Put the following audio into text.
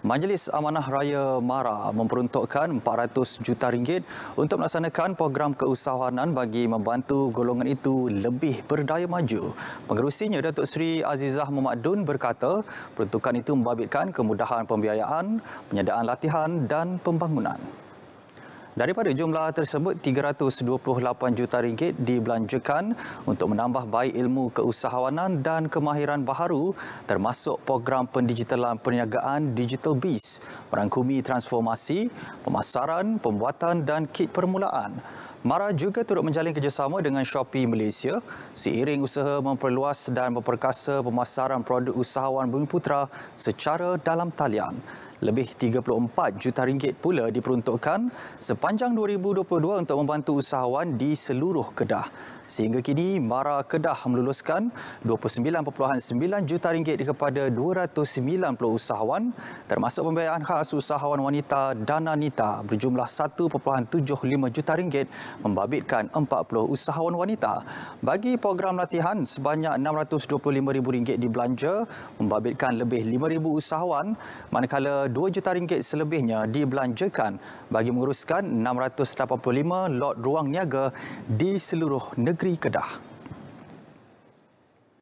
Majlis Amanah Raya Mara memperuntukkan 400 juta ringgit untuk melaksanakan program keusahawanan bagi membantu golongan itu lebih berdaya maju. Pengerusinya Datuk Seri Azizah Muhammad Dun berkata, peruntukan itu membabitkan kemudahan pembiayaan, penyediaan latihan dan pembangunan. Daripada jumlah tersebut, 328 juta ringgit dibelanjakan untuk menambah baik ilmu keusahawanan dan kemahiran baharu termasuk program pendigitalan perniagaan Digital biz, merangkumi transformasi, pemasaran, pembuatan dan kit permulaan. Mara juga turut menjalin kerjasama dengan Shopee Malaysia seiring usaha memperluas dan memperkasa pemasaran produk usahawan bumi putra secara dalam talian lebih 34 juta ringgit pula diperuntukkan sepanjang 2022 untuk membantu usahawan di seluruh Kedah. Sehingga kini Mara Kedah meluluskan 29.9 juta ringgit kepada 290 usahawan termasuk pembiayaan khas usahawan wanita Dana Nita berjumlah 1.75 juta ringgit membabitkan 40 usahawan wanita. Bagi program latihan sebanyak 625 ribu ringgit dibelanja membabitkan lebih 5 ribu usahawan manakala 2 juta ringgit selebihnya dibelanjakan bagi menguruskan 685 lot ruang niaga di seluruh negeri Kedah.